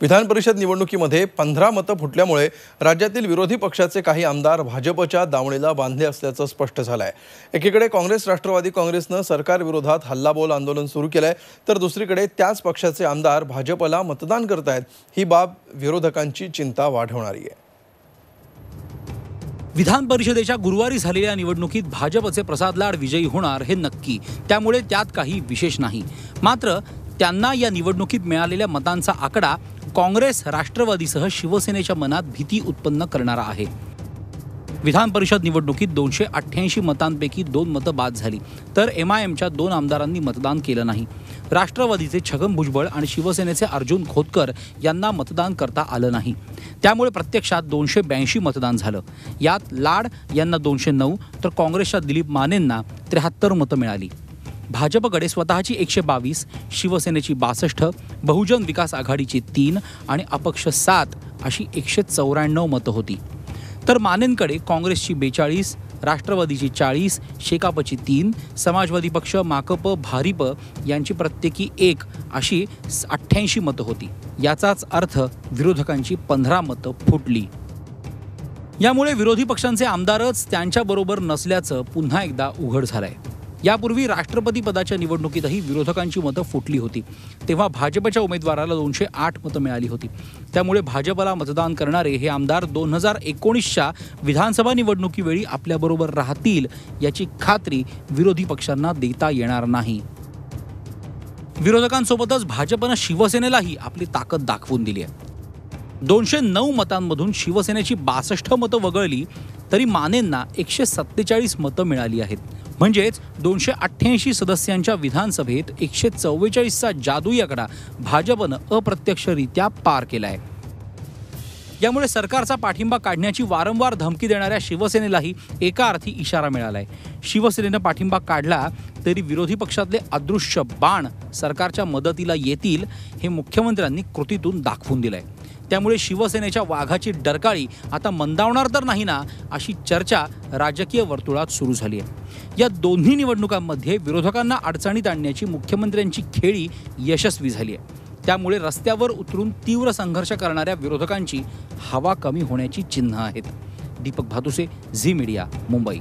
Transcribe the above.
विधान परिषद निवडणुकीमध्ये पंधरा मतं फुटल्यामुळे राज्यातील विरोधी पक्षाचे काही आमदार भाजपच्या दावणीला बांधले असल्याचं स्पष्ट झालं आहे एकीकडे काँग्रेस राष्ट्रवादी काँग्रेसनं सरकारविरोधात हल्लाबोल आंदोलन सुरू केलं आहे तर दुसरीकडे त्याच पक्षाचे आमदार भाजपला मतदान करत ही बाब विरोधकांची चिंता वाढवणारी आहे विधान परिषदेच्या गुरुवारी झालेल्या निवडणुकीत भाजपचे प्रसाद लाड विजयी होणार हे नक्की त्यामुळे त्यात काही विशेष नाही मात्र त्यांना या निवडणुकीत मिळालेल्या मतांचा आकडा काँग्रेस राष्ट्रवादीसह शिवसेनेच्या मनात भीती उत्पन्न करणारा आहे विधान परिषद निवडणुकीत दोनशे अठ्ठ्याऐंशी मतांपैकी दोन मतं बाद झाली तर एम आय एमच्या दोन आमदारांनी मतदान केलं नाही राष्ट्रवादीचे छगन भुजबळ आणि शिवसेनेचे अर्जुन खोतकर यांना मतदान करता आलं नाही त्यामुळे प्रत्यक्षात दोनशे ब्याऐंशी मतदान झालं यात लाड यांना दोनशे नऊ तर काँग्रेसच्या दिलीप मानेंना त्र्याहत्तर मतं मिळाली भाजपकडे स्वतःची एकशे बावीस शिवसेनेची बासष्ट बहुजन विकास आघाडीची तीन आणि अपक्ष सात अशी एकशे चौऱ्याण्णव मतं होती तर मानेंकडे काँग्रेसची बेचाळीस राष्ट्रवादीची चाळीस शेकापची तीन समाजवादी पक्ष माकप भारिप यांची प्रत्येकी एक अशी अठ्ठ्याऐंशी मतं होती याचाच अर्थ विरोधकांची पंधरा मतं फुटली यामुळे विरोधी पक्षांचे आमदारच त्यांच्याबरोबर नसल्याचं पुन्हा एकदा उघड आहे यापूर्वी राष्ट्रपती पदाच्या निवडणुकीतही विरोधकांची मतं फुटली होती तेव्हा भाजपच्या उमेदवाराला दोनशे आठ मतं मिळाली होती त्यामुळे भाजपला मतदान करणारे हे आमदार दोन हजार एकोणीसच्या विधानसभा निवडणुकीवेळी आपल्याबरोबर राहतील याची खात्री विरोधी पक्षांना देता येणार नाही विरोधकांसोबतच भाजपनं शिवसेनेलाही आपली ताकद दाखवून दिली आहे दोनशे नऊ मतांमधून शिवसेनेची बासष्ट मतं वगळली तरी मानेंना एकशे सत्तेचाळीस मतं मिळाली आहेत म्हणजेच दोनशे अठ्ठ्याऐंशी सदस्यांच्या विधानसभेत एकशे चव्वेचाळीसचा जादूई आकडा भाजपनं अप्रत्यक्षरित्या पार केला आहे यामुळे सरकारचा पाठिंबा काढण्याची वारंवार धमकी देणाऱ्या शिवसेनेलाही एका अर्थी इशारा मिळालाय शिवसेनेनं पाठिंबा काढला तरी विरोधी पक्षातले अदृश्य बाण सरकारच्या मदतीला येतील हे मुख्यमंत्र्यांनी कृतीतून दाखवून दिलंय त्यामुळे शिवसेनेच्या वाघाची डरकाळी आता मंदावणार तर नाही ना अशी चर्चा राजकीय वर्तुळात सुरू झाली आहे या दोन्ही निवडणुकांमध्ये विरोधकांना अडचणीत आणण्याची मुख्यमंत्र्यांची खेळी यशस्वी झाली आहे त्यामुळे रस्त्यावर उतरून तीव्र संघर्ष करणाऱ्या विरोधकांची हवा कमी होण्याची चिन्ह आहेत दीपक भादुसे झी मीडिया मुंबई